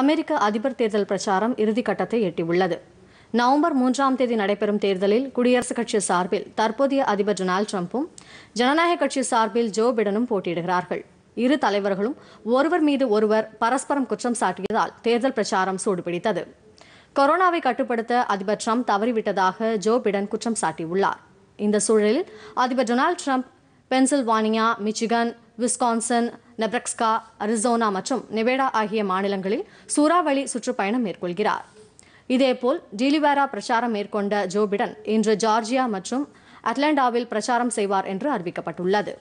அமெரிக்க அதிபர் தேர்தல் பிரச்சாரம் இறுதிக்கட்டத்தை எட்டியுள்ளது நவம்பர் மூன்றாம் தேதி நடைபெறும் தேர்தலில் குடியரசுக் கட்சி சார்பில் தற்போதைய அதிபர் டொனால்டு டிரம்பும் ஜனநாயக கட்சி சார்பில் ஜோ பிடனும் போட்டியிடுகிறார்கள் இரு தலைவர்களும் ஒருவர் மீது ஒருவர் பரஸ்பரம் குற்றம் சாட்டியதால் தேர்தல் பிரச்சாரம் சூடுபிடித்தது கொரோனாவை கட்டுப்படுத்த அதிபர் டிரம்ப் தவறிவிட்டதாக ஜோ பிடன் குற்றம் சாட்டியுள்ளார் இந்த சூழலில் அதிபர் Donald Trump Pennsylvania Michigan Wisconsin Nebraska Arizona மற்றும் நெவேடா ஆகிய மாநிலங்களில் சூறாவளி சுற்றுப்பயணம் மேற்கொள்கிறார் இதேபோல் டிலிவேரா பிரச்சாரம் மேற்கொண்ட ஜோ பிடன் இன்று ஜார்ஜியா மற்றும் அட்லாண்டாவில் பிரச்சாரம் செய்வார் என்று அறிவிக்கப்பட்டுள்ளது